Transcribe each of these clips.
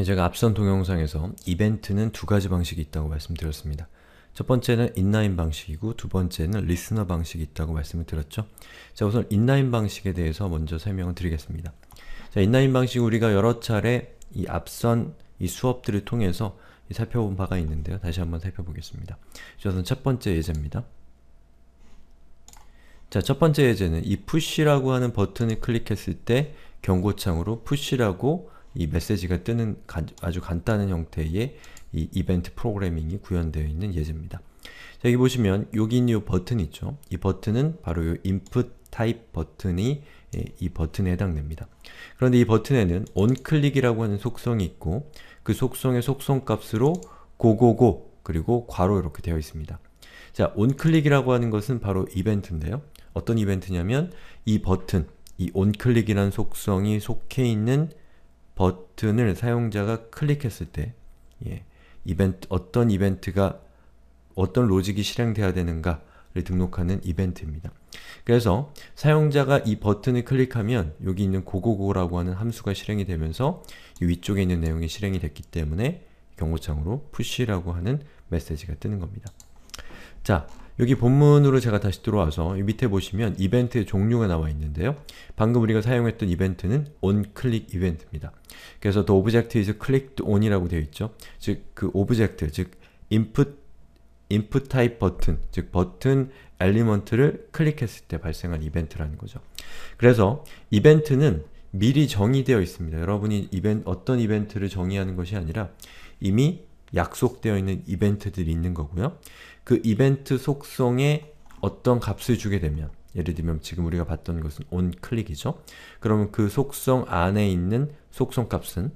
예, 제가 앞선 동영상에서 이벤트는 두 가지 방식이 있다고 말씀드렸습니다. 첫 번째는 인라인 방식이고 두 번째는 리스너 방식이 있다고 말씀을 드렸죠. 자 우선 인라인 방식에 대해서 먼저 설명을 드리겠습니다. 자 인라인 방식 우리가 여러 차례 이 앞선 이 수업들을 통해서 살펴본 바가 있는데요. 다시 한번 살펴보겠습니다. 우선 첫 번째 예제입니다. 자, 첫 번째 예제는 이푸시라고 하는 버튼을 클릭했을 때 경고창으로 푸시라고 이 메시지가 뜨는 가, 아주 간단한 형태의 이 이벤트 프로그래밍이 구현되어 있는 예제입니다. 자, 여기 보시면 여기 있는 이 버튼 있죠? 이 버튼은 바로 이 input type 버튼이 예, 이 버튼에 해당됩니다. 그런데 이 버튼에는 onClick이라고 하는 속성이 있고 그 속성의 속성값으로 고고고 그리고 괄호 이렇게 되어 있습니다. 자, onClick이라고 하는 것은 바로 이벤트인데요. 어떤 이벤트냐면 이 버튼, 이 onClick이라는 속성이 속해 있는 버튼을 사용자가 클릭했을 때 예, 이벤트, 어떤 이벤트가 어떤 로직이 실행되어야 되는가를 등록하는 이벤트입니다. 그래서 사용자가 이 버튼을 클릭하면 여기 있는 고고고라고 하는 함수가 실행이 되면서 위쪽에 있는 내용이 실행이 됐기 때문에 경고창으로 푸시라고 하는 메시지가 뜨는 겁니다. 자, 여기 본문으로 제가 다시 들어와서 밑에 보시면 이벤트의 종류가 나와 있는데요. 방금 우리가 사용했던 이벤트는 onClick 이벤트입니다. 그래서 the object is clicked on이라고 되어 있죠. 즉 그 오브젝트, 즉 input input type 버튼, 즉 버튼 엘리먼트를 클릭했을 때 발생한 이벤트라는 거죠. 그래서 이벤트는 미리 정의되어 있습니다. 여러분이 이벤, 어떤 이벤트를 정의하는 것이 아니라 이미 약속되어 있는 이벤트들이 있는 거고요. 그 이벤트 속성에 어떤 값을 주게 되면 예를 들면 지금 우리가 봤던 것은 onClick이죠. 그러면 그 속성 안에 있는 속성값은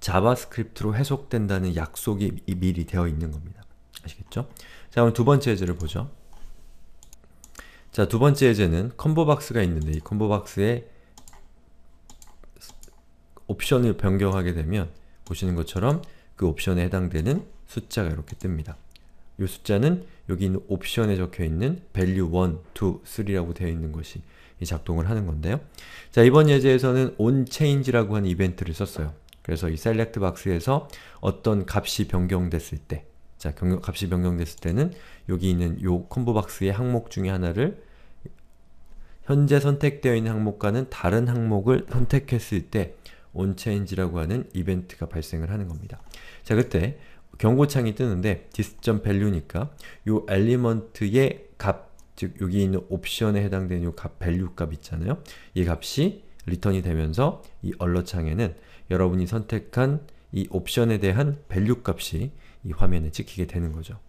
자바스크립트로 해석된다는 약속이 미리 되어 있는 겁니다. 아시겠죠? 자, 그럼 두 번째 예제를 보죠. 자, 두 번째 예제는 컴보박스가 있는데 이 컴보박스에 옵션을 변경하게 되면 보시는 것처럼 그 옵션에 해당되는 숫자가 이렇게 뜹니다. 이 숫자는 여기 있는 옵션에 적혀있는 value 1, 2, 3라고 되어 있는 것이 이 작동을 하는 건데요. 자, 이번 예제에서는 onChange라고 하는 이벤트를 썼어요. 그래서 이 select 박스에서 어떤 값이 변경됐을 때 자, 경 값이 변경됐을 때는 여기 있는 이 콤보 박스의 항목 중에 하나를 현재 선택되어 있는 항목과는 다른 항목을 선택했을 때 온체인지라고 하는 이벤트가 발생을 하는 겁니다. 자 그때 경고창이 뜨는데 this.value니까 요 엘리먼트의 값, 즉 여기 있는 옵션에 해당되는 요 값, value 값 있잖아요. 이 값이 리턴이 되면서 이 a l e r t 창에는 여러분이 선택한 이 옵션에 대한 value 값이 이 화면에 찍히게 되는 거죠.